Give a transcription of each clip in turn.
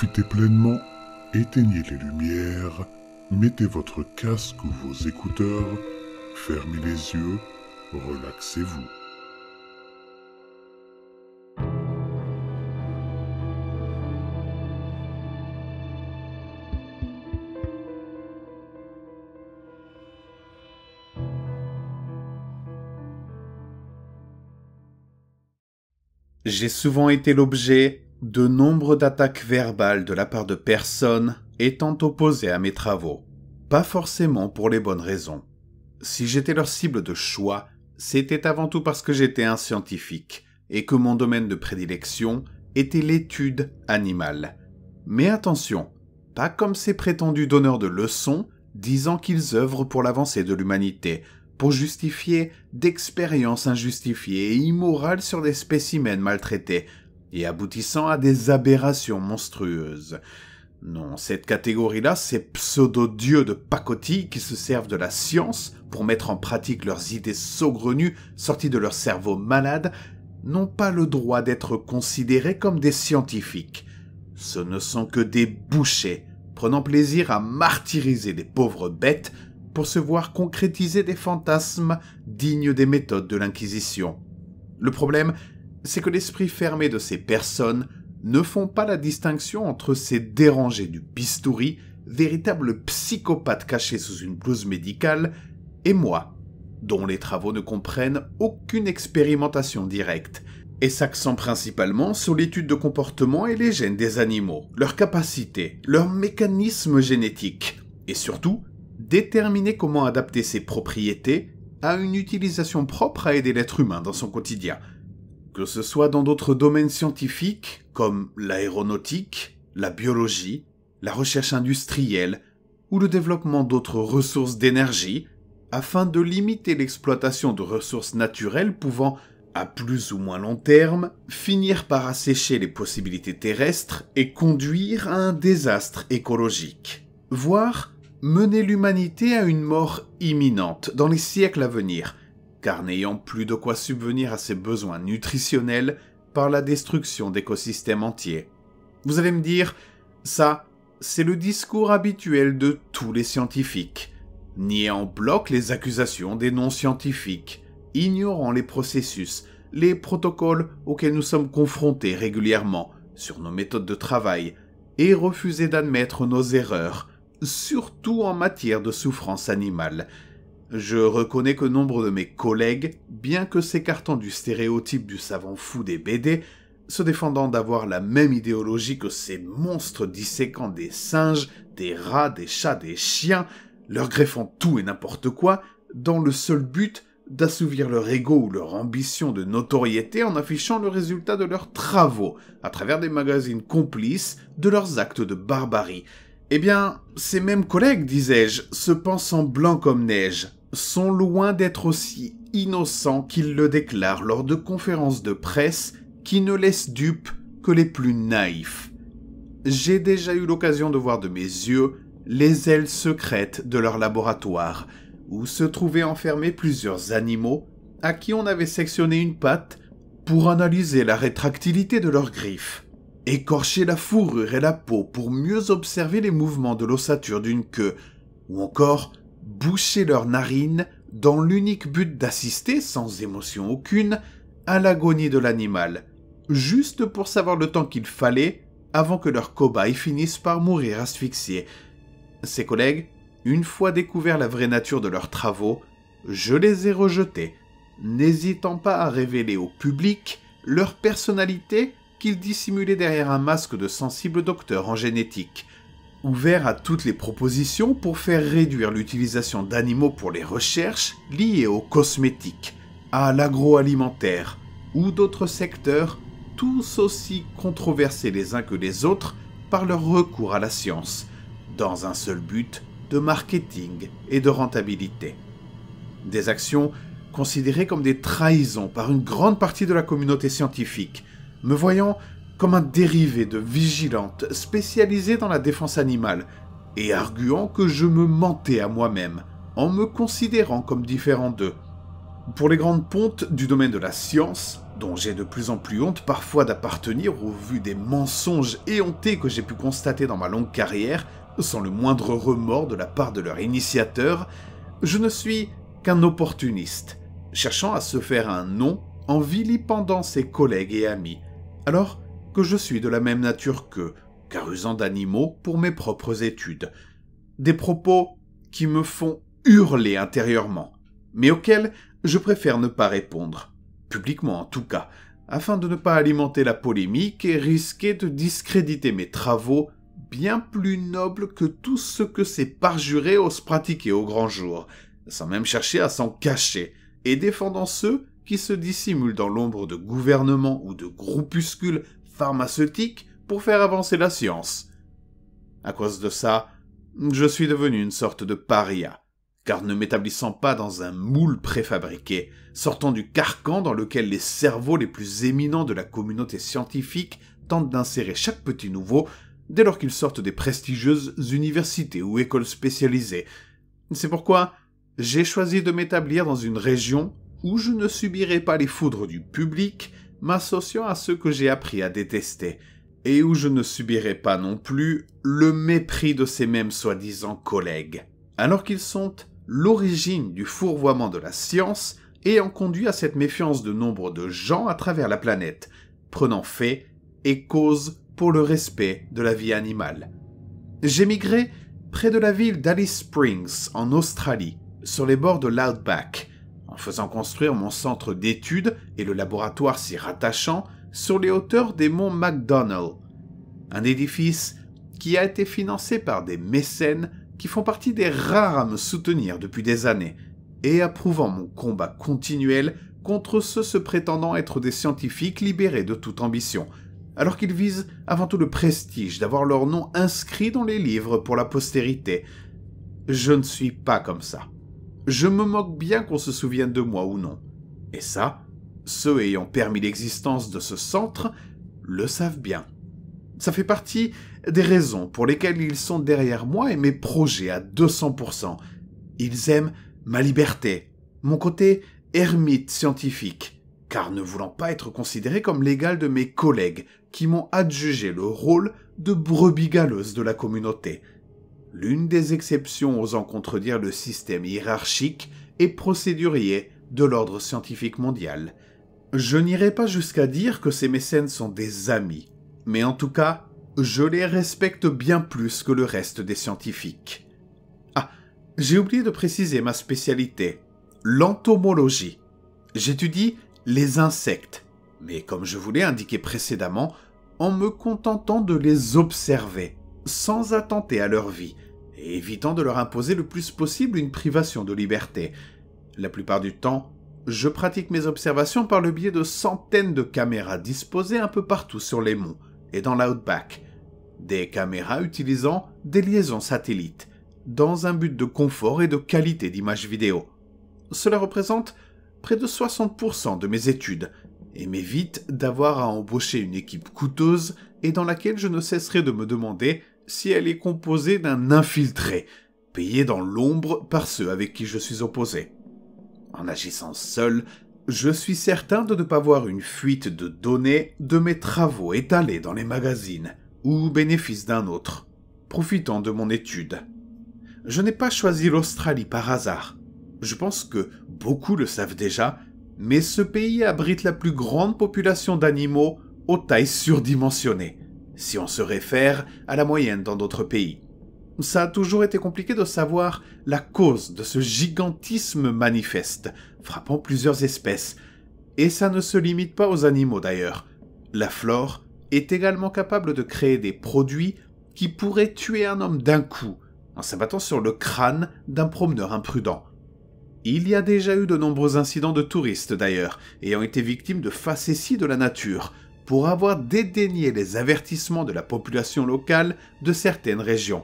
profitez pleinement, éteignez les lumières, mettez votre casque ou vos écouteurs, fermez les yeux, relaxez-vous. J'ai souvent été l'objet de nombre d'attaques verbales de la part de personnes étant opposées à mes travaux, pas forcément pour les bonnes raisons. Si j'étais leur cible de choix, c'était avant tout parce que j'étais un scientifique et que mon domaine de prédilection était l'étude animale. Mais attention, pas comme ces prétendus donneurs de leçons disant qu'ils œuvrent pour l'avancée de l'humanité, pour justifier d'expériences injustifiées et immorales sur des spécimens maltraités, et aboutissant à des aberrations monstrueuses. Non, cette catégorie-là, ces pseudo-dieux de pacotille qui se servent de la science pour mettre en pratique leurs idées saugrenues sorties de leur cerveau malade, n'ont pas le droit d'être considérés comme des scientifiques. Ce ne sont que des bouchers, prenant plaisir à martyriser des pauvres bêtes pour se voir concrétiser des fantasmes dignes des méthodes de l'Inquisition. Le problème, c'est que l'esprit fermé de ces personnes ne font pas la distinction entre ces dérangés du bistouri, véritables psychopathes cachés sous une blouse médicale, et moi, dont les travaux ne comprennent aucune expérimentation directe, et s'accent principalement sur l'étude de comportement et les gènes des animaux, leurs capacités, leurs mécanismes génétiques, et surtout, déterminer comment adapter ces propriétés à une utilisation propre à aider l'être humain dans son quotidien, que ce soit dans d'autres domaines scientifiques, comme l'aéronautique, la biologie, la recherche industrielle, ou le développement d'autres ressources d'énergie, afin de limiter l'exploitation de ressources naturelles pouvant, à plus ou moins long terme, finir par assécher les possibilités terrestres et conduire à un désastre écologique, voire mener l'humanité à une mort imminente dans les siècles à venir, car n'ayant plus de quoi subvenir à ses besoins nutritionnels par la destruction d'écosystèmes entiers. Vous allez me dire, ça, c'est le discours habituel de tous les scientifiques, niant en bloc les accusations des non-scientifiques, ignorant les processus, les protocoles auxquels nous sommes confrontés régulièrement sur nos méthodes de travail, et refuser d'admettre nos erreurs, surtout en matière de souffrance animale, je reconnais que nombre de mes collègues, bien que s'écartant du stéréotype du savant fou des BD, se défendant d'avoir la même idéologie que ces monstres disséquant des singes, des rats, des chats, des chiens, leur greffant tout et n'importe quoi, dans le seul but d'assouvir leur ego ou leur ambition de notoriété en affichant le résultat de leurs travaux, à travers des magazines complices de leurs actes de barbarie. Eh bien, ces mêmes collègues, disais-je, se pensent en blanc comme neige, sont loin d'être aussi innocents qu'ils le déclarent lors de conférences de presse qui ne laissent dupes que les plus naïfs. J'ai déjà eu l'occasion de voir de mes yeux les ailes secrètes de leur laboratoire, où se trouvaient enfermés plusieurs animaux à qui on avait sectionné une patte pour analyser la rétractilité de leurs griffes, écorcher la fourrure et la peau pour mieux observer les mouvements de l'ossature d'une queue, ou encore boucher leurs narines dans l'unique but d'assister, sans émotion aucune, à l'agonie de l'animal, juste pour savoir le temps qu'il fallait avant que leurs cobayes finissent par mourir asphyxiés. Ses collègues, une fois découvert la vraie nature de leurs travaux, je les ai rejetés, n'hésitant pas à révéler au public leur personnalité qu'ils dissimulaient derrière un masque de sensible docteur en génétique ouvert à toutes les propositions pour faire réduire l'utilisation d'animaux pour les recherches liées aux cosmétiques, à l'agroalimentaire ou d'autres secteurs, tous aussi controversés les uns que les autres par leur recours à la science, dans un seul but de marketing et de rentabilité. Des actions considérées comme des trahisons par une grande partie de la communauté scientifique, me voyant comme un dérivé de vigilante spécialisée dans la défense animale, et arguant que je me mentais à moi-même, en me considérant comme différent d'eux. Pour les grandes pontes du domaine de la science, dont j'ai de plus en plus honte parfois d'appartenir au vu des mensonges éhontés que j'ai pu constater dans ma longue carrière, sans le moindre remords de la part de leur initiateur, je ne suis qu'un opportuniste, cherchant à se faire un nom en vilipendant ses collègues et amis. Alors, que je suis de la même nature qu'eux, car usant d'animaux pour mes propres études. Des propos qui me font hurler intérieurement, mais auxquels je préfère ne pas répondre, publiquement en tout cas, afin de ne pas alimenter la polémique et risquer de discréditer mes travaux bien plus nobles que tout ce que ces parjurés osent pratiquer au grand jour, sans même chercher à s'en cacher, et défendant ceux qui se dissimulent dans l'ombre de gouvernements ou de groupuscules pharmaceutique pour faire avancer la science. À cause de ça, je suis devenu une sorte de paria, car ne m'établissant pas dans un moule préfabriqué, sortant du carcan dans lequel les cerveaux les plus éminents de la communauté scientifique tentent d'insérer chaque petit nouveau dès lors qu'ils sortent des prestigieuses universités ou écoles spécialisées. C'est pourquoi j'ai choisi de m'établir dans une région où je ne subirai pas les foudres du public, m'associant à ceux que j'ai appris à détester, et où je ne subirai pas non plus le mépris de ces mêmes soi-disant collègues, alors qu'ils sont l'origine du fourvoiement de la science ayant conduit à cette méfiance de nombre de gens à travers la planète, prenant fait et cause pour le respect de la vie animale. J'ai migré près de la ville d'Alice Springs, en Australie, sur les bords de l'Outback, faisant construire mon centre d'études et le laboratoire s'y rattachant sur les hauteurs des monts McDonnell, un édifice qui a été financé par des mécènes qui font partie des rares à me soutenir depuis des années et approuvant mon combat continuel contre ceux se prétendant être des scientifiques libérés de toute ambition, alors qu'ils visent avant tout le prestige d'avoir leur nom inscrit dans les livres pour la postérité. Je ne suis pas comme ça je me moque bien qu'on se souvienne de moi ou non. Et ça, ceux ayant permis l'existence de ce centre le savent bien. Ça fait partie des raisons pour lesquelles ils sont derrière moi et mes projets à 200%. Ils aiment ma liberté, mon côté ermite scientifique, car ne voulant pas être considéré comme l'égal de mes collègues qui m'ont adjugé le rôle de brebis galeuse de la communauté, l'une des exceptions osant contredire le système hiérarchique et procédurier de l'ordre scientifique mondial. Je n'irai pas jusqu'à dire que ces mécènes sont des amis, mais en tout cas, je les respecte bien plus que le reste des scientifiques. Ah, j'ai oublié de préciser ma spécialité, l'entomologie. J'étudie les insectes, mais comme je vous l'ai indiqué précédemment, en me contentant de les observer sans attenter à leur vie, et évitant de leur imposer le plus possible une privation de liberté. La plupart du temps, je pratique mes observations par le biais de centaines de caméras disposées un peu partout sur les monts et dans l'outback, des caméras utilisant des liaisons satellites, dans un but de confort et de qualité d'image vidéo. Cela représente près de 60% de mes études et m'évite d'avoir à embaucher une équipe coûteuse et dans laquelle je ne cesserai de me demander si elle est composée d'un infiltré, payé dans l'ombre par ceux avec qui je suis opposé. En agissant seul, je suis certain de ne pas voir une fuite de données de mes travaux étalés dans les magazines, ou bénéfice d'un autre, profitant de mon étude. Je n'ai pas choisi l'Australie par hasard. Je pense que beaucoup le savent déjà, mais ce pays abrite la plus grande population d'animaux aux tailles surdimensionnées si on se réfère à la moyenne dans d'autres pays. Ça a toujours été compliqué de savoir la cause de ce gigantisme manifeste, frappant plusieurs espèces, et ça ne se limite pas aux animaux d'ailleurs. La flore est également capable de créer des produits qui pourraient tuer un homme d'un coup, en s'abattant sur le crâne d'un promeneur imprudent. Il y a déjà eu de nombreux incidents de touristes d'ailleurs, ayant été victimes de facéties de la nature, pour avoir dédaigné les avertissements de la population locale de certaines régions.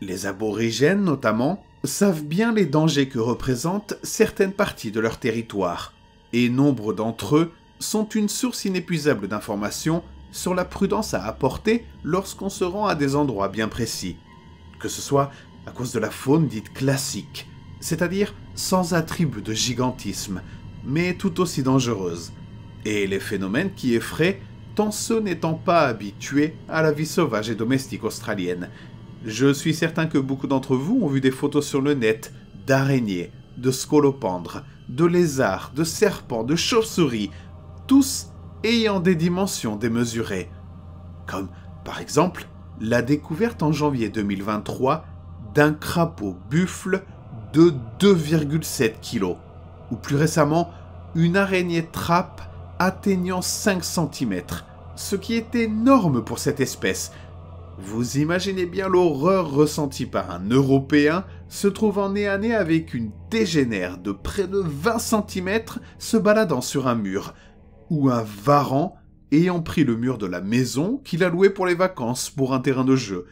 Les aborigènes notamment savent bien les dangers que représentent certaines parties de leur territoire, et nombre d'entre eux sont une source inépuisable d'informations sur la prudence à apporter lorsqu'on se rend à des endroits bien précis, que ce soit à cause de la faune dite classique, c'est-à-dire sans attribut de gigantisme, mais tout aussi dangereuse, et les phénomènes qui effraient tant ceux n'étant pas habitués à la vie sauvage et domestique australienne. Je suis certain que beaucoup d'entre vous ont vu des photos sur le net d'araignées, de scolopendres, de lézards, de serpents, de chauves-souris, tous ayant des dimensions démesurées. Comme, par exemple, la découverte en janvier 2023 d'un crapaud buffle de 2,7 kg, ou plus récemment, une araignée trappe atteignant 5 cm, ce qui est énorme pour cette espèce. Vous imaginez bien l'horreur ressentie par un Européen se trouvant nez à nez avec une dégénère de près de 20 cm se baladant sur un mur, ou un varan ayant pris le mur de la maison qu'il a loué pour les vacances pour un terrain de jeu.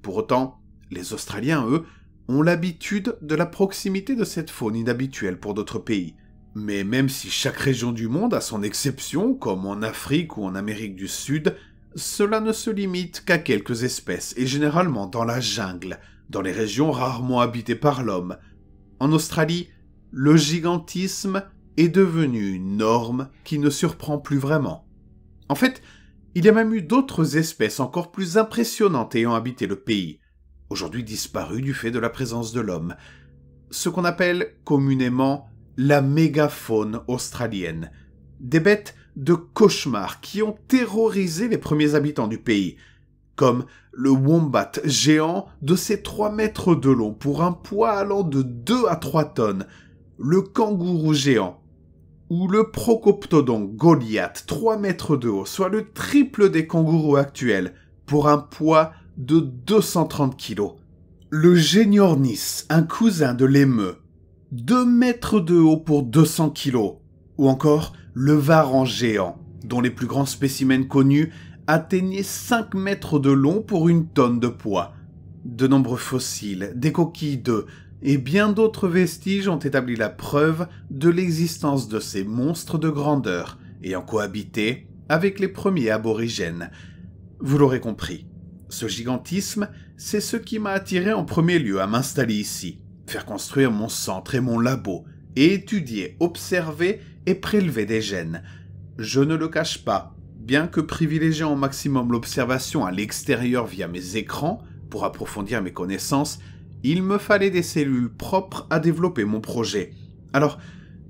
Pour autant, les Australiens, eux, ont l'habitude de la proximité de cette faune inhabituelle pour d'autres pays. Mais même si chaque région du monde a son exception, comme en Afrique ou en Amérique du Sud, cela ne se limite qu'à quelques espèces, et généralement dans la jungle, dans les régions rarement habitées par l'homme. En Australie, le gigantisme est devenu une norme qui ne surprend plus vraiment. En fait, il y a même eu d'autres espèces encore plus impressionnantes ayant habité le pays, aujourd'hui disparues du fait de la présence de l'homme. Ce qu'on appelle communément la mégafaune australienne. Des bêtes de cauchemar qui ont terrorisé les premiers habitants du pays, comme le wombat géant de ses 3 mètres de long pour un poids allant de 2 à 3 tonnes, le kangourou géant, ou le procoptodon Goliath 3 mètres de haut, soit le triple des kangourous actuels, pour un poids de 230 kg. Le géniornis, un cousin de l'émeu, 2 mètres de haut pour 200 kilos, ou encore le varan géant, dont les plus grands spécimens connus atteignaient 5 mètres de long pour une tonne de poids. De nombreux fossiles, des coquilles d'œufs et bien d'autres vestiges ont établi la preuve de l'existence de ces monstres de grandeur ayant cohabité avec les premiers aborigènes. Vous l'aurez compris, ce gigantisme, c'est ce qui m'a attiré en premier lieu à m'installer ici faire construire mon centre et mon labo, et étudier, observer et prélever des gènes. Je ne le cache pas, bien que privilégiant au maximum l'observation à l'extérieur via mes écrans pour approfondir mes connaissances, il me fallait des cellules propres à développer mon projet. Alors,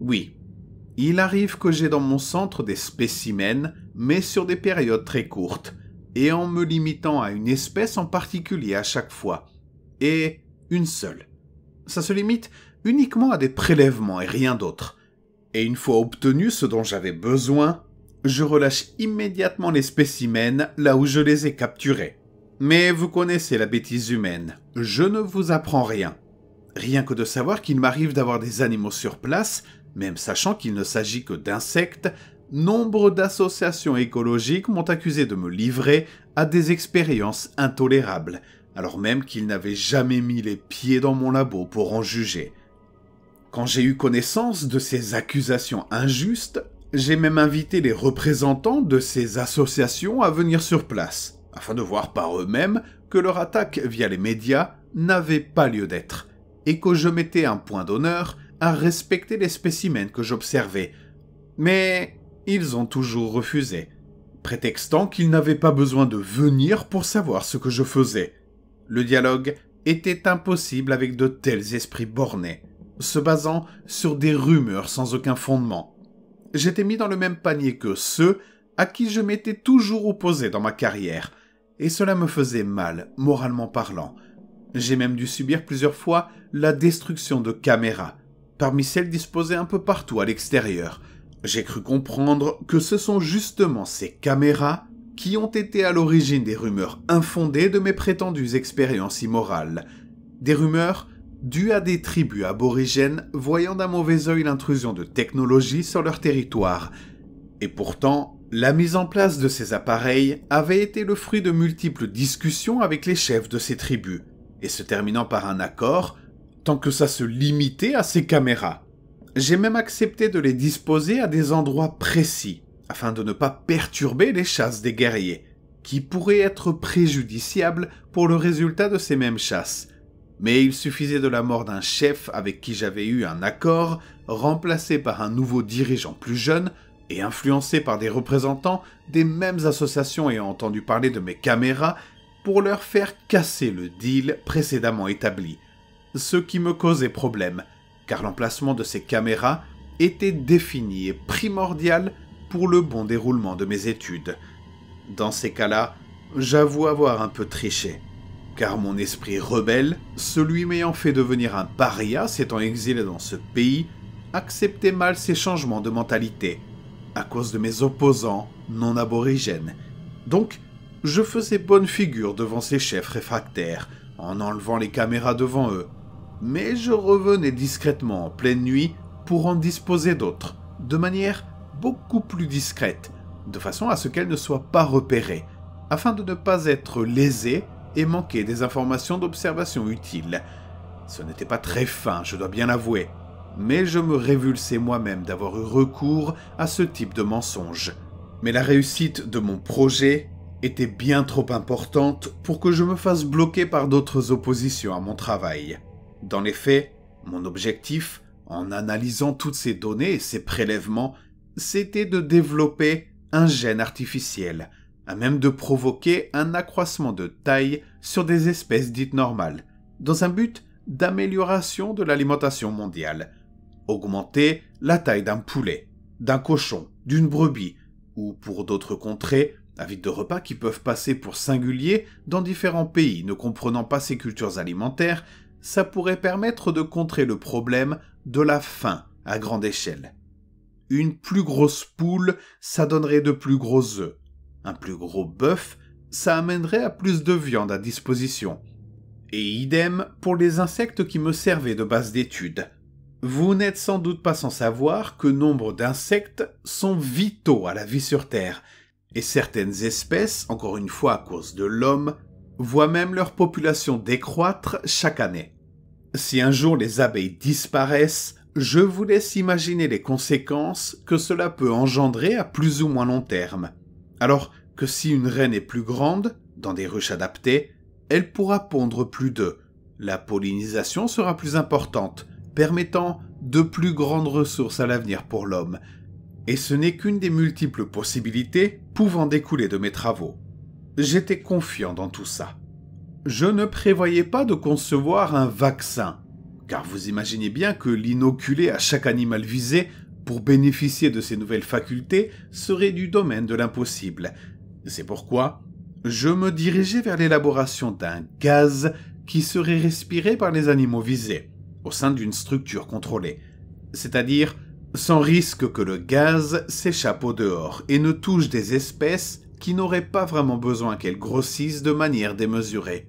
oui, il arrive que j'ai dans mon centre des spécimens, mais sur des périodes très courtes, et en me limitant à une espèce en particulier à chaque fois, et une seule ça se limite uniquement à des prélèvements et rien d'autre. Et une fois obtenu ce dont j'avais besoin, je relâche immédiatement les spécimens là où je les ai capturés. Mais vous connaissez la bêtise humaine, je ne vous apprends rien. Rien que de savoir qu'il m'arrive d'avoir des animaux sur place, même sachant qu'il ne s'agit que d'insectes, nombre d'associations écologiques m'ont accusé de me livrer à des expériences intolérables, alors même qu'ils n'avaient jamais mis les pieds dans mon labo pour en juger. Quand j'ai eu connaissance de ces accusations injustes, j'ai même invité les représentants de ces associations à venir sur place, afin de voir par eux-mêmes que leur attaque via les médias n'avait pas lieu d'être, et que je mettais un point d'honneur à respecter les spécimens que j'observais. Mais ils ont toujours refusé, prétextant qu'ils n'avaient pas besoin de venir pour savoir ce que je faisais. Le dialogue était impossible avec de tels esprits bornés, se basant sur des rumeurs sans aucun fondement. J'étais mis dans le même panier que ceux à qui je m'étais toujours opposé dans ma carrière, et cela me faisait mal, moralement parlant. J'ai même dû subir plusieurs fois la destruction de caméras, parmi celles disposées un peu partout à l'extérieur. J'ai cru comprendre que ce sont justement ces caméras qui ont été à l'origine des rumeurs infondées de mes prétendues expériences immorales, des rumeurs dues à des tribus aborigènes voyant d'un mauvais œil l'intrusion de technologies sur leur territoire. Et pourtant, la mise en place de ces appareils avait été le fruit de multiples discussions avec les chefs de ces tribus, et se terminant par un accord, tant que ça se limitait à ces caméras. J'ai même accepté de les disposer à des endroits précis, afin de ne pas perturber les chasses des guerriers, qui pourraient être préjudiciables pour le résultat de ces mêmes chasses. Mais il suffisait de la mort d'un chef avec qui j'avais eu un accord, remplacé par un nouveau dirigeant plus jeune, et influencé par des représentants des mêmes associations ayant entendu parler de mes caméras, pour leur faire casser le deal précédemment établi. Ce qui me causait problème, car l'emplacement de ces caméras était défini et primordial pour le bon déroulement de mes études. Dans ces cas-là, j'avoue avoir un peu triché, car mon esprit rebelle, celui m'ayant fait devenir un paria s'étant exilé dans ce pays, acceptait mal ces changements de mentalité, à cause de mes opposants non aborigènes. Donc, je faisais bonne figure devant ces chefs réfractaires, en enlevant les caméras devant eux. Mais je revenais discrètement en pleine nuit pour en disposer d'autres, de manière beaucoup plus discrète, de façon à ce qu'elle ne soit pas repérée, afin de ne pas être lésée et manquer des informations d'observation utiles. Ce n'était pas très fin, je dois bien l'avouer, mais je me révulsais moi-même d'avoir eu recours à ce type de mensonge. Mais la réussite de mon projet était bien trop importante pour que je me fasse bloquer par d'autres oppositions à mon travail. Dans les faits, mon objectif, en analysant toutes ces données et ces prélèvements, c'était de développer un gène artificiel, à même de provoquer un accroissement de taille sur des espèces dites normales, dans un but d'amélioration de l'alimentation mondiale. Augmenter la taille d'un poulet, d'un cochon, d'une brebis, ou pour d'autres contrées, à vide de repas qui peuvent passer pour singuliers dans différents pays ne comprenant pas ces cultures alimentaires, ça pourrait permettre de contrer le problème de la faim à grande échelle. Une plus grosse poule, ça donnerait de plus gros œufs. Un plus gros bœuf, ça amènerait à plus de viande à disposition. Et idem pour les insectes qui me servaient de base d'étude. Vous n'êtes sans doute pas sans savoir que nombre d'insectes sont vitaux à la vie sur Terre, et certaines espèces, encore une fois à cause de l'homme, voient même leur population décroître chaque année. Si un jour les abeilles disparaissent, je vous laisse imaginer les conséquences que cela peut engendrer à plus ou moins long terme. Alors que si une reine est plus grande, dans des ruches adaptées, elle pourra pondre plus d'œufs. La pollinisation sera plus importante, permettant de plus grandes ressources à l'avenir pour l'homme. Et ce n'est qu'une des multiples possibilités pouvant découler de mes travaux. J'étais confiant dans tout ça. Je ne prévoyais pas de concevoir un vaccin car vous imaginez bien que l'inoculer à chaque animal visé pour bénéficier de ces nouvelles facultés serait du domaine de l'impossible. C'est pourquoi je me dirigeais vers l'élaboration d'un gaz qui serait respiré par les animaux visés au sein d'une structure contrôlée, c'est-à-dire sans risque que le gaz s'échappe au dehors et ne touche des espèces qui n'auraient pas vraiment besoin qu'elles grossissent de manière démesurée.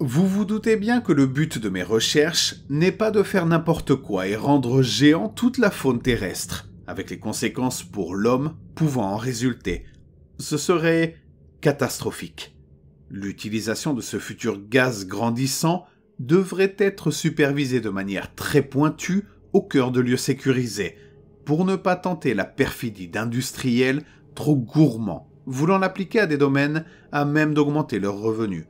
Vous vous doutez bien que le but de mes recherches n'est pas de faire n'importe quoi et rendre géant toute la faune terrestre, avec les conséquences pour l'homme pouvant en résulter. Ce serait catastrophique. L'utilisation de ce futur gaz grandissant devrait être supervisée de manière très pointue au cœur de lieux sécurisés, pour ne pas tenter la perfidie d'industriels trop gourmands, voulant l'appliquer à des domaines à même d'augmenter leurs revenus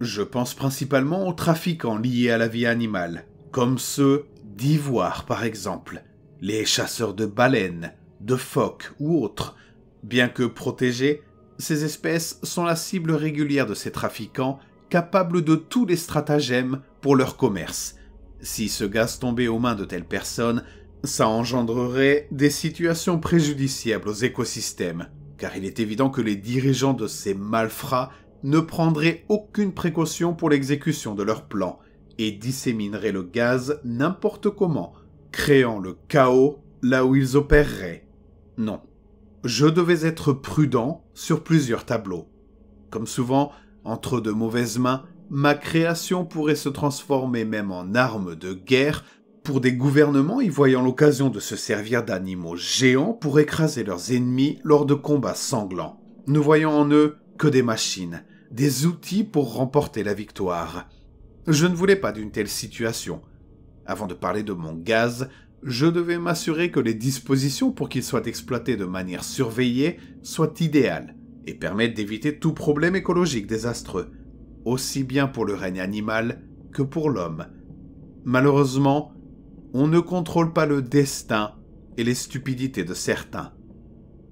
je pense principalement aux trafiquants liés à la vie animale, comme ceux d'ivoire par exemple, les chasseurs de baleines, de phoques ou autres. Bien que protégés, ces espèces sont la cible régulière de ces trafiquants capables de tous les stratagèmes pour leur commerce. Si ce gaz tombait aux mains de telles personnes, ça engendrerait des situations préjudiciables aux écosystèmes, car il est évident que les dirigeants de ces malfrats ne prendraient aucune précaution pour l'exécution de leur plan et dissémineraient le gaz n'importe comment, créant le chaos là où ils opéreraient. Non, je devais être prudent sur plusieurs tableaux. Comme souvent, entre de mauvaises mains, ma création pourrait se transformer même en arme de guerre pour des gouvernements y voyant l'occasion de se servir d'animaux géants pour écraser leurs ennemis lors de combats sanglants, ne voyant en eux que des machines, des outils pour remporter la victoire. Je ne voulais pas d'une telle situation. Avant de parler de mon gaz, je devais m'assurer que les dispositions pour qu'il soit exploité de manière surveillée soient idéales et permettent d'éviter tout problème écologique désastreux, aussi bien pour le règne animal que pour l'homme. Malheureusement, on ne contrôle pas le destin et les stupidités de certains.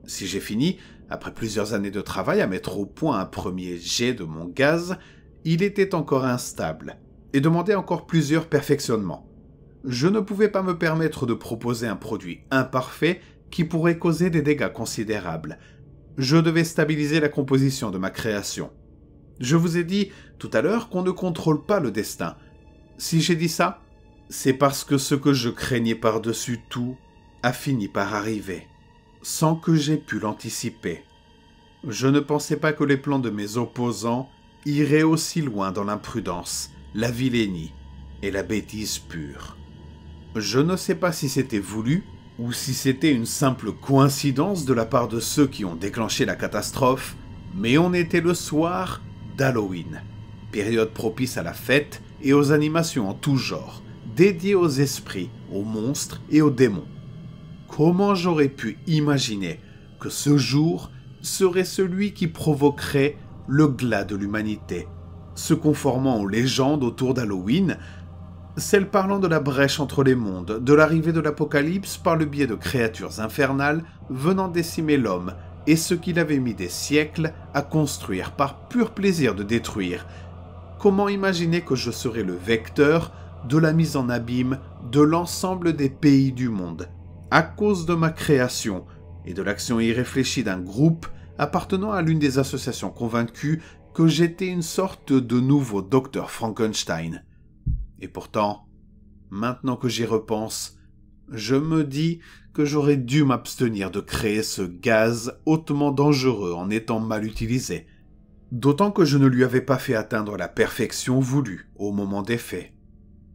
Si j'ai fini, après plusieurs années de travail à mettre au point un premier jet de mon gaz, il était encore instable et demandait encore plusieurs perfectionnements. Je ne pouvais pas me permettre de proposer un produit imparfait qui pourrait causer des dégâts considérables. Je devais stabiliser la composition de ma création. Je vous ai dit tout à l'heure qu'on ne contrôle pas le destin. Si j'ai dit ça, c'est parce que ce que je craignais par-dessus tout a fini par arriver sans que j'aie pu l'anticiper. Je ne pensais pas que les plans de mes opposants iraient aussi loin dans l'imprudence, la vilénie et la bêtise pure. Je ne sais pas si c'était voulu ou si c'était une simple coïncidence de la part de ceux qui ont déclenché la catastrophe, mais on était le soir d'Halloween, période propice à la fête et aux animations en tout genre, dédiées aux esprits, aux monstres et aux démons. Comment j'aurais pu imaginer que ce jour serait celui qui provoquerait le glas de l'humanité Se conformant aux légendes autour d'Halloween, celles parlant de la brèche entre les mondes, de l'arrivée de l'Apocalypse par le biais de créatures infernales venant décimer l'homme et ce qu'il avait mis des siècles à construire par pur plaisir de détruire. Comment imaginer que je serais le vecteur de la mise en abîme de l'ensemble des pays du monde à cause de ma création et de l'action irréfléchie d'un groupe appartenant à l'une des associations convaincues que j'étais une sorte de nouveau docteur Frankenstein. Et pourtant, maintenant que j'y repense, je me dis que j'aurais dû m'abstenir de créer ce gaz hautement dangereux en étant mal utilisé, d'autant que je ne lui avais pas fait atteindre la perfection voulue au moment des faits.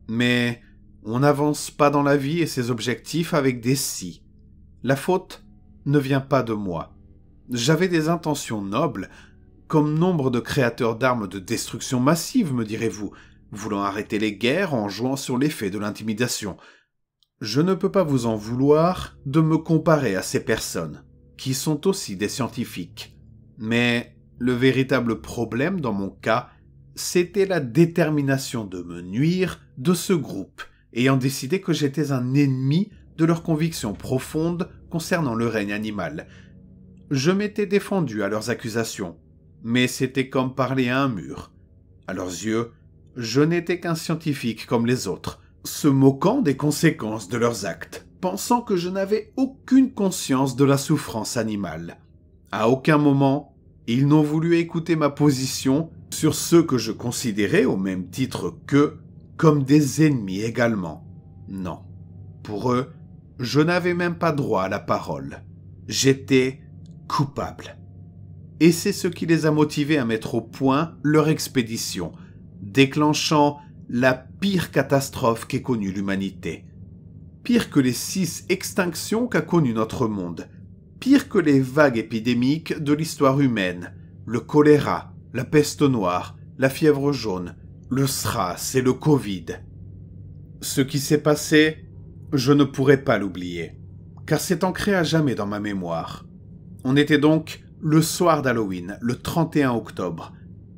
Mais on n'avance pas dans la vie et ses objectifs avec des si. La faute ne vient pas de moi. J'avais des intentions nobles, comme nombre de créateurs d'armes de destruction massive, me direz-vous, voulant arrêter les guerres en jouant sur l'effet de l'intimidation. Je ne peux pas vous en vouloir de me comparer à ces personnes, qui sont aussi des scientifiques. Mais le véritable problème dans mon cas, c'était la détermination de me nuire de ce groupe ayant décidé que j'étais un ennemi de leurs convictions profondes concernant le règne animal. Je m'étais défendu à leurs accusations, mais c'était comme parler à un mur. À leurs yeux, je n'étais qu'un scientifique comme les autres, se moquant des conséquences de leurs actes, pensant que je n'avais aucune conscience de la souffrance animale. À aucun moment, ils n'ont voulu écouter ma position sur ceux que je considérais au même titre qu'eux comme des ennemis également. Non. Pour eux, je n'avais même pas droit à la parole. J'étais coupable. Et c'est ce qui les a motivés à mettre au point leur expédition, déclenchant la pire catastrophe qu'ait connue l'humanité. Pire que les six extinctions qu'a connues notre monde. Pire que les vagues épidémiques de l'histoire humaine. Le choléra, la peste noire, la fièvre jaune, le SRAS et le Covid. Ce qui s'est passé, je ne pourrai pas l'oublier, car c'est ancré à jamais dans ma mémoire. On était donc le soir d'Halloween, le 31 octobre.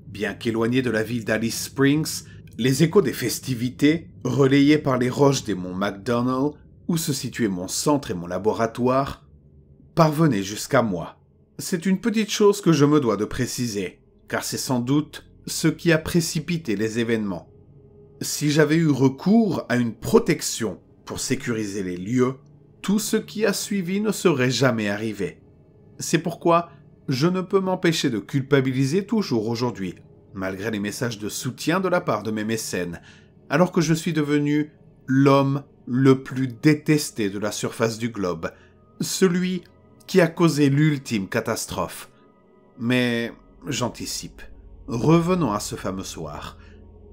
Bien qu'éloigné de la ville d'Alice Springs, les échos des festivités, relayés par les roches des monts McDonald, où se situaient mon centre et mon laboratoire, parvenaient jusqu'à moi. C'est une petite chose que je me dois de préciser, car c'est sans doute ce qui a précipité les événements. Si j'avais eu recours à une protection pour sécuriser les lieux, tout ce qui a suivi ne serait jamais arrivé. C'est pourquoi je ne peux m'empêcher de culpabiliser toujours aujourd'hui, malgré les messages de soutien de la part de mes mécènes, alors que je suis devenu l'homme le plus détesté de la surface du globe, celui qui a causé l'ultime catastrophe. Mais j'anticipe. Revenons à ce fameux soir.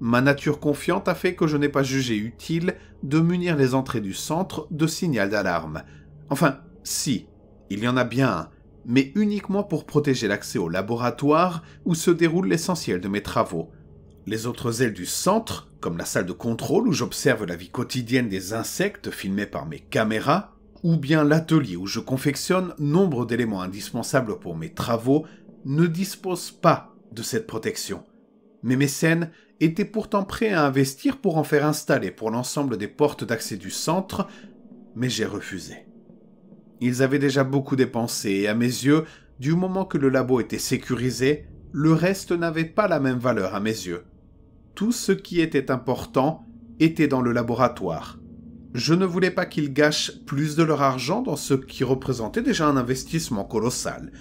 Ma nature confiante a fait que je n'ai pas jugé utile de munir les entrées du centre de signal d'alarme. Enfin, si, il y en a bien un, mais uniquement pour protéger l'accès au laboratoire où se déroule l'essentiel de mes travaux. Les autres ailes du centre, comme la salle de contrôle où j'observe la vie quotidienne des insectes filmés par mes caméras, ou bien l'atelier où je confectionne nombre d'éléments indispensables pour mes travaux, ne disposent pas de cette protection. Mes mécènes étaient pourtant prêts à investir pour en faire installer pour l'ensemble des portes d'accès du centre, mais j'ai refusé. Ils avaient déjà beaucoup dépensé et à mes yeux, du moment que le labo était sécurisé, le reste n'avait pas la même valeur à mes yeux. Tout ce qui était important était dans le laboratoire. Je ne voulais pas qu'ils gâchent plus de leur argent dans ce qui représentait déjà un investissement colossal.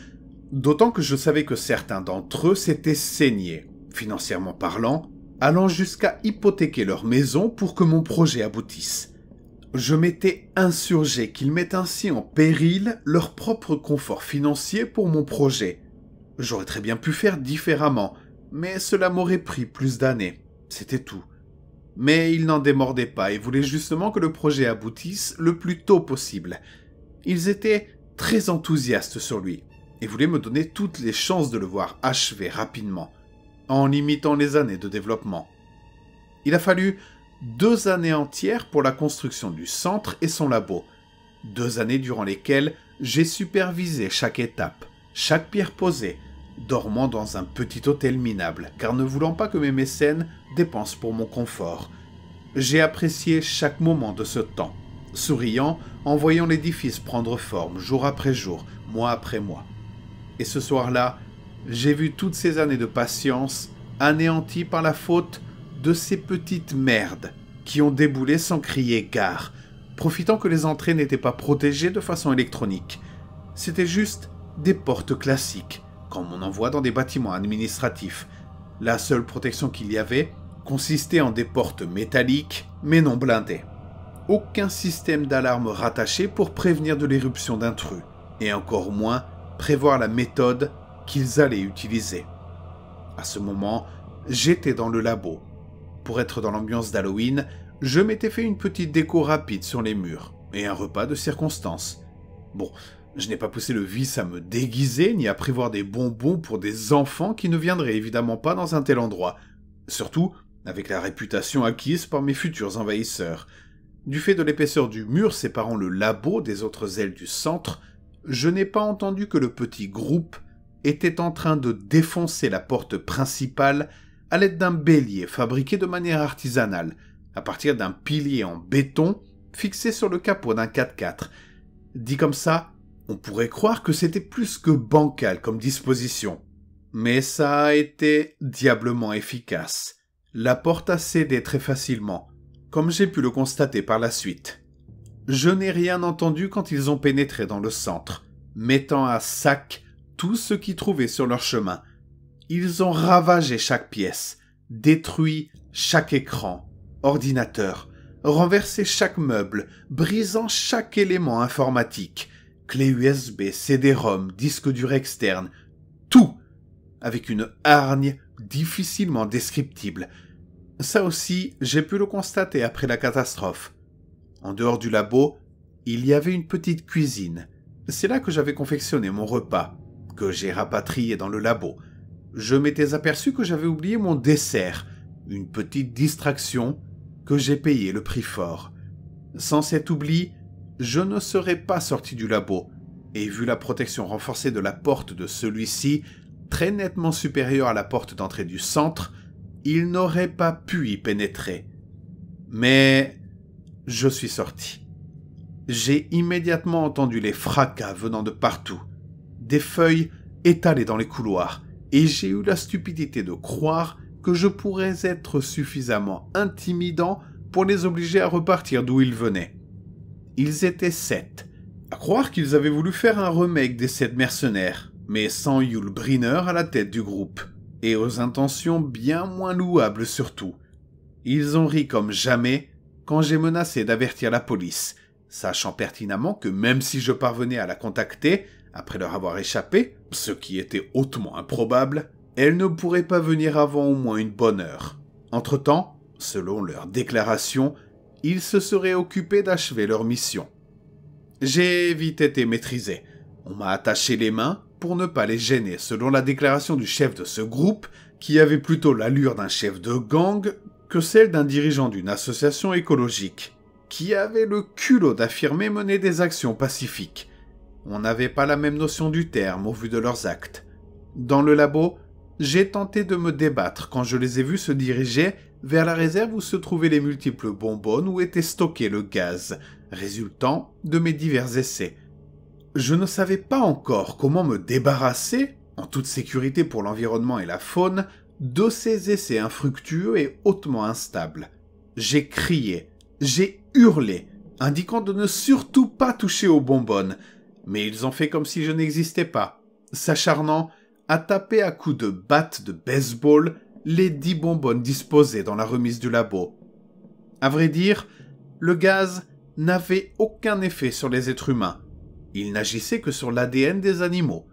D'autant que je savais que certains d'entre eux s'étaient saignés, financièrement parlant, allant jusqu'à hypothéquer leur maison pour que mon projet aboutisse. Je m'étais insurgé qu'ils mettent ainsi en péril leur propre confort financier pour mon projet. J'aurais très bien pu faire différemment, mais cela m'aurait pris plus d'années. C'était tout. Mais ils n'en démordaient pas et voulaient justement que le projet aboutisse le plus tôt possible. Ils étaient très enthousiastes sur lui, et voulait me donner toutes les chances de le voir achevé rapidement, en limitant les années de développement. Il a fallu deux années entières pour la construction du centre et son labo, deux années durant lesquelles j'ai supervisé chaque étape, chaque pierre posée, dormant dans un petit hôtel minable, car ne voulant pas que mes mécènes dépensent pour mon confort. J'ai apprécié chaque moment de ce temps, souriant en voyant l'édifice prendre forme jour après jour, mois après mois. Et ce soir-là, j'ai vu toutes ces années de patience anéanties par la faute de ces petites merdes qui ont déboulé sans crier gare, profitant que les entrées n'étaient pas protégées de façon électronique. C'était juste des portes classiques, comme on en voit dans des bâtiments administratifs. La seule protection qu'il y avait consistait en des portes métalliques, mais non blindées. Aucun système d'alarme rattaché pour prévenir de l'éruption d'intrus, et encore moins prévoir la méthode qu'ils allaient utiliser. À ce moment, j'étais dans le labo. Pour être dans l'ambiance d'Halloween, je m'étais fait une petite déco rapide sur les murs et un repas de circonstance. Bon, je n'ai pas poussé le vice à me déguiser ni à prévoir des bonbons pour des enfants qui ne viendraient évidemment pas dans un tel endroit, surtout avec la réputation acquise par mes futurs envahisseurs. Du fait de l'épaisseur du mur séparant le labo des autres ailes du centre, je n'ai pas entendu que le petit groupe était en train de défoncer la porte principale à l'aide d'un bélier fabriqué de manière artisanale, à partir d'un pilier en béton fixé sur le capot d'un 4x4. Dit comme ça, on pourrait croire que c'était plus que bancal comme disposition. Mais ça a été diablement efficace. La porte a cédé très facilement, comme j'ai pu le constater par la suite je n'ai rien entendu quand ils ont pénétré dans le centre, mettant à sac tout ce qu'ils trouvaient sur leur chemin. Ils ont ravagé chaque pièce, détruit chaque écran, ordinateur, renversé chaque meuble, brisant chaque élément informatique, clé USB, CD-ROM, disque dur externe, tout, avec une hargne difficilement descriptible. Ça aussi, j'ai pu le constater après la catastrophe. En dehors du labo, il y avait une petite cuisine. C'est là que j'avais confectionné mon repas, que j'ai rapatrié dans le labo. Je m'étais aperçu que j'avais oublié mon dessert, une petite distraction que j'ai payé le prix fort. Sans cet oubli, je ne serais pas sorti du labo, et vu la protection renforcée de la porte de celui-ci, très nettement supérieure à la porte d'entrée du centre, il n'aurait pas pu y pénétrer. Mais je suis sorti. J'ai immédiatement entendu les fracas venant de partout, des feuilles étalées dans les couloirs, et j'ai eu la stupidité de croire que je pourrais être suffisamment intimidant pour les obliger à repartir d'où ils venaient. Ils étaient sept, à croire qu'ils avaient voulu faire un remake des sept mercenaires, mais sans Yul Brynner à la tête du groupe, et aux intentions bien moins louables surtout. Ils ont ri comme jamais quand j'ai menacé d'avertir la police, sachant pertinemment que même si je parvenais à la contacter, après leur avoir échappé, ce qui était hautement improbable, elle ne pourrait pas venir avant au moins une bonne heure. Entre-temps, selon leur déclaration, ils se seraient occupés d'achever leur mission. J'ai vite été maîtrisé. On m'a attaché les mains pour ne pas les gêner, selon la déclaration du chef de ce groupe, qui avait plutôt l'allure d'un chef de gang que celle d'un dirigeant d'une association écologique, qui avait le culot d'affirmer mener des actions pacifiques. On n'avait pas la même notion du terme au vu de leurs actes. Dans le labo, j'ai tenté de me débattre quand je les ai vus se diriger vers la réserve où se trouvaient les multiples bonbonnes où était stocké le gaz, résultant de mes divers essais. Je ne savais pas encore comment me débarrasser, en toute sécurité pour l'environnement et la faune, de ces essais infructueux et hautement instables. J'ai crié, j'ai hurlé, indiquant de ne surtout pas toucher aux bonbonnes, mais ils ont fait comme si je n'existais pas, s'acharnant à taper à coups de batte de baseball les dix bonbonnes disposées dans la remise du labo. À vrai dire, le gaz n'avait aucun effet sur les êtres humains. Il n'agissait que sur l'ADN des animaux.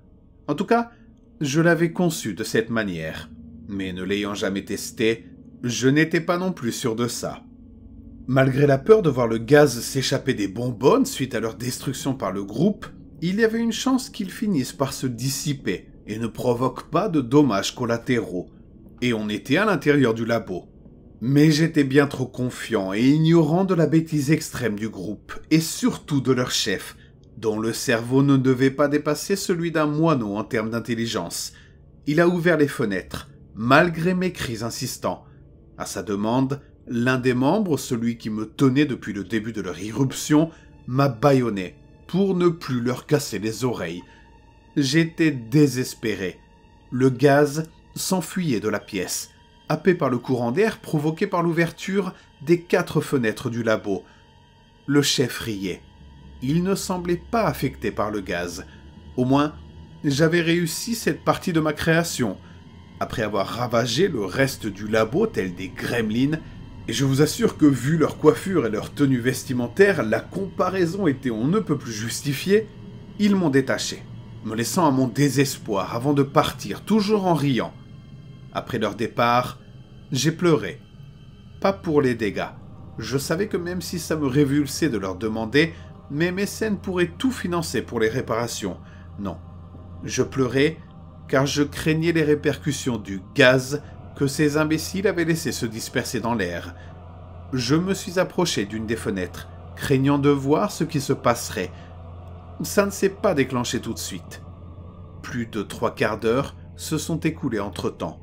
En tout cas, je l'avais conçu de cette manière mais ne l'ayant jamais testé, je n'étais pas non plus sûr de ça. Malgré la peur de voir le gaz s'échapper des bonbonnes suite à leur destruction par le groupe, il y avait une chance qu'ils finissent par se dissiper et ne provoquent pas de dommages collatéraux. Et on était à l'intérieur du labo. Mais j'étais bien trop confiant et ignorant de la bêtise extrême du groupe, et surtout de leur chef, dont le cerveau ne devait pas dépasser celui d'un moineau en termes d'intelligence. Il a ouvert les fenêtres, malgré mes cris insistants. À sa demande, l'un des membres, celui qui me tenait depuis le début de leur irruption, m'a bâillonné pour ne plus leur casser les oreilles. J'étais désespéré. Le gaz s'enfuyait de la pièce, happé par le courant d'air provoqué par l'ouverture des quatre fenêtres du labo. Le chef riait. Il ne semblait pas affecté par le gaz. Au moins, j'avais réussi cette partie de ma création après avoir ravagé le reste du labo tel des gremlins, et je vous assure que vu leur coiffure et leur tenue vestimentaire, la comparaison était on ne peut plus justifier, ils m'ont détaché, me laissant à mon désespoir avant de partir, toujours en riant. Après leur départ, j'ai pleuré. Pas pour les dégâts. Je savais que même si ça me révulsait de leur demander, mes mécènes pourraient tout financer pour les réparations. Non. Je pleurais car je craignais les répercussions du gaz que ces imbéciles avaient laissé se disperser dans l'air. Je me suis approché d'une des fenêtres, craignant de voir ce qui se passerait. Ça ne s'est pas déclenché tout de suite. Plus de trois quarts d'heure se sont écoulés entre-temps.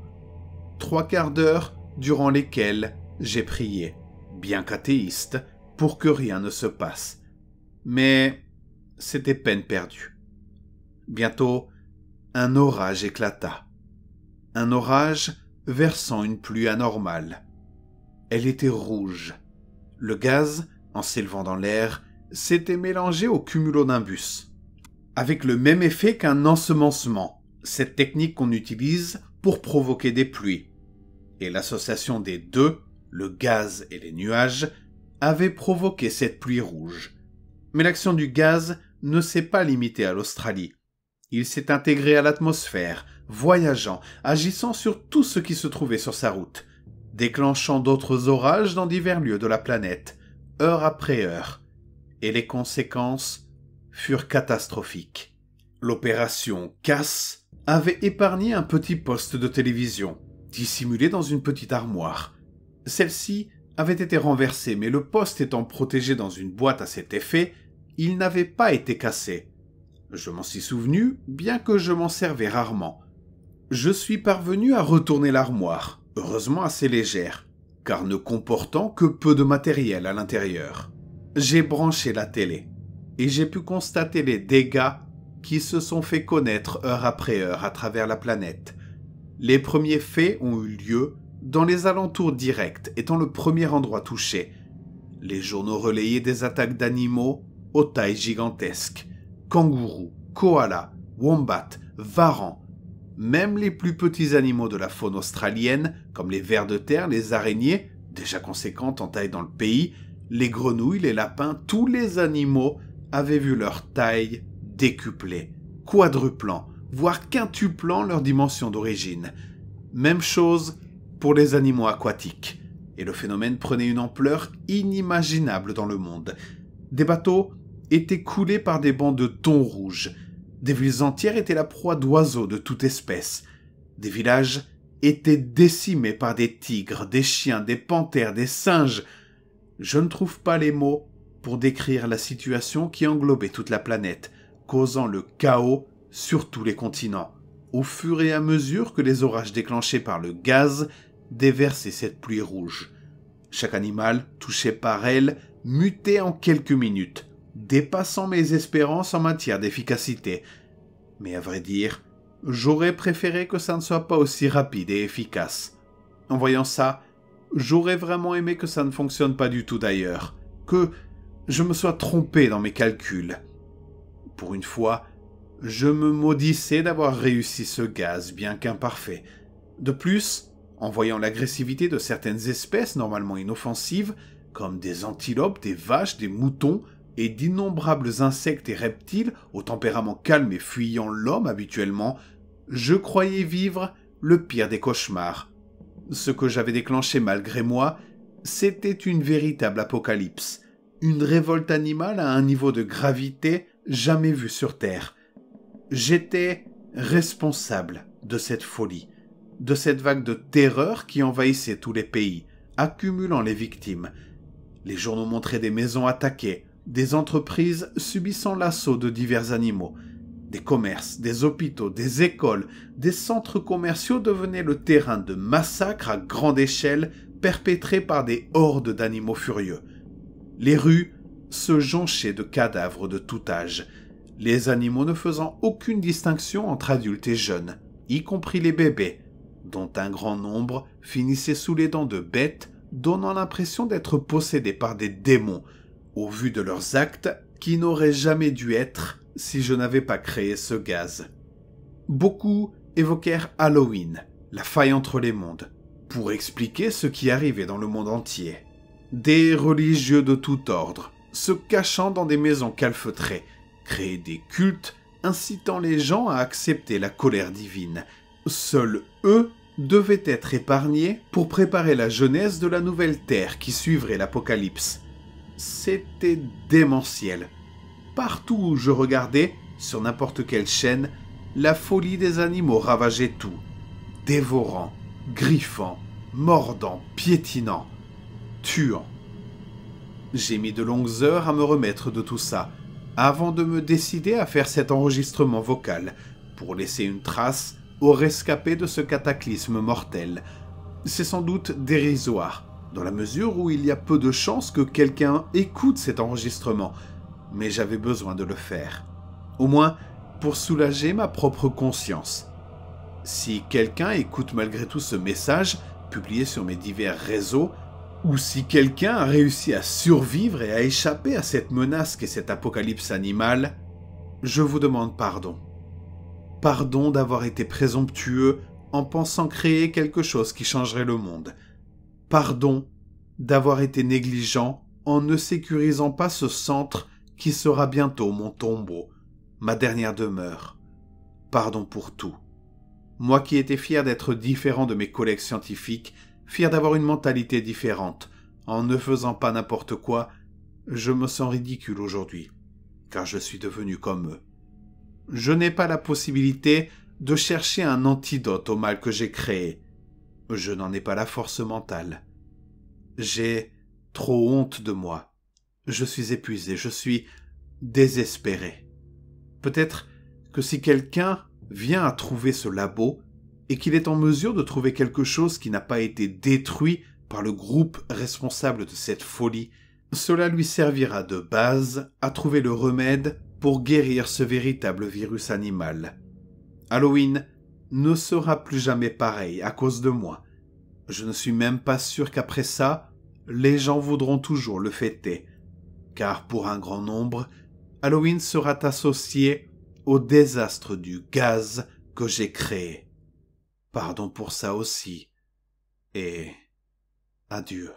Trois quarts d'heure durant lesquelles j'ai prié, bien qu'athéiste, pour que rien ne se passe. Mais c'était peine perdue. Bientôt, un orage éclata. Un orage versant une pluie anormale. Elle était rouge. Le gaz, en s'élevant dans l'air, s'était mélangé au cumulonimbus. Avec le même effet qu'un ensemencement, cette technique qu'on utilise pour provoquer des pluies. Et l'association des deux, le gaz et les nuages, avait provoqué cette pluie rouge. Mais l'action du gaz ne s'est pas limitée à l'Australie. Il s'est intégré à l'atmosphère, voyageant, agissant sur tout ce qui se trouvait sur sa route, déclenchant d'autres orages dans divers lieux de la planète, heure après heure. Et les conséquences furent catastrophiques. L'opération Casse avait épargné un petit poste de télévision, dissimulé dans une petite armoire. Celle-ci avait été renversée, mais le poste étant protégé dans une boîte à cet effet, il n'avait pas été cassé. Je m'en suis souvenu, bien que je m'en servais rarement. Je suis parvenu à retourner l'armoire, heureusement assez légère, car ne comportant que peu de matériel à l'intérieur. J'ai branché la télé, et j'ai pu constater les dégâts qui se sont fait connaître heure après heure à travers la planète. Les premiers faits ont eu lieu dans les alentours directs, étant le premier endroit touché. Les journaux relayaient des attaques d'animaux aux tailles gigantesques, kangourous, koalas, wombats, varans, même les plus petits animaux de la faune australienne, comme les vers de terre, les araignées, déjà conséquentes en taille dans le pays, les grenouilles, les lapins, tous les animaux avaient vu leur taille décuplée, quadruplant, voire quintuplant leur dimension d'origine. Même chose pour les animaux aquatiques. Et le phénomène prenait une ampleur inimaginable dans le monde. Des bateaux étaient coulés par des bancs de thon rouge. Des villes entières étaient la proie d'oiseaux de toute espèce. Des villages étaient décimés par des tigres, des chiens, des panthères, des singes. Je ne trouve pas les mots pour décrire la situation qui englobait toute la planète, causant le chaos sur tous les continents. Au fur et à mesure que les orages déclenchés par le gaz déversaient cette pluie rouge. Chaque animal, touché par elle, mutait en quelques minutes, dépassant mes espérances en matière d'efficacité. Mais à vrai dire, j'aurais préféré que ça ne soit pas aussi rapide et efficace. En voyant ça, j'aurais vraiment aimé que ça ne fonctionne pas du tout d'ailleurs, que je me sois trompé dans mes calculs. Pour une fois, je me maudissais d'avoir réussi ce gaz, bien qu'imparfait. De plus, en voyant l'agressivité de certaines espèces normalement inoffensives, comme des antilopes, des vaches, des moutons, et d'innombrables insectes et reptiles, au tempérament calme et fuyant l'homme habituellement, je croyais vivre le pire des cauchemars. Ce que j'avais déclenché malgré moi, c'était une véritable apocalypse, une révolte animale à un niveau de gravité jamais vu sur Terre. J'étais responsable de cette folie, de cette vague de terreur qui envahissait tous les pays, accumulant les victimes. Les journaux montraient des maisons attaquées, des entreprises subissant l'assaut de divers animaux. Des commerces, des hôpitaux, des écoles, des centres commerciaux devenaient le terrain de massacres à grande échelle perpétrés par des hordes d'animaux furieux. Les rues se jonchaient de cadavres de tout âge, les animaux ne faisant aucune distinction entre adultes et jeunes, y compris les bébés, dont un grand nombre finissaient sous les dents de bêtes donnant l'impression d'être possédés par des démons au vu de leurs actes, qui n'auraient jamais dû être si je n'avais pas créé ce gaz. Beaucoup évoquèrent Halloween, la faille entre les mondes, pour expliquer ce qui arrivait dans le monde entier. Des religieux de tout ordre, se cachant dans des maisons calfeutrées, créaient des cultes incitant les gens à accepter la colère divine. Seuls eux devaient être épargnés pour préparer la jeunesse de la nouvelle terre qui suivrait l'Apocalypse c'était démentiel. Partout où je regardais, sur n'importe quelle chaîne, la folie des animaux ravageait tout, dévorant, griffant, mordant, piétinant, tuant. J'ai mis de longues heures à me remettre de tout ça, avant de me décider à faire cet enregistrement vocal, pour laisser une trace aux rescapés de ce cataclysme mortel. C'est sans doute dérisoire, dans la mesure où il y a peu de chances que quelqu'un écoute cet enregistrement, mais j'avais besoin de le faire. Au moins, pour soulager ma propre conscience. Si quelqu'un écoute malgré tout ce message, publié sur mes divers réseaux, ou si quelqu'un a réussi à survivre et à échapper à cette menace qu'est cet apocalypse animal, je vous demande pardon. Pardon d'avoir été présomptueux en pensant créer quelque chose qui changerait le monde, Pardon d'avoir été négligent en ne sécurisant pas ce centre qui sera bientôt mon tombeau, ma dernière demeure. Pardon pour tout. Moi qui étais fier d'être différent de mes collègues scientifiques, fier d'avoir une mentalité différente, en ne faisant pas n'importe quoi, je me sens ridicule aujourd'hui, car je suis devenu comme eux. Je n'ai pas la possibilité de chercher un antidote au mal que j'ai créé, je n'en ai pas la force mentale. J'ai trop honte de moi. Je suis épuisé, je suis désespéré. Peut-être que si quelqu'un vient à trouver ce labo et qu'il est en mesure de trouver quelque chose qui n'a pas été détruit par le groupe responsable de cette folie, cela lui servira de base à trouver le remède pour guérir ce véritable virus animal. Halloween ne sera plus jamais pareil à cause de moi. Je ne suis même pas sûr qu'après ça, les gens voudront toujours le fêter, car pour un grand nombre, Halloween sera associé au désastre du gaz que j'ai créé. Pardon pour ça aussi, et adieu.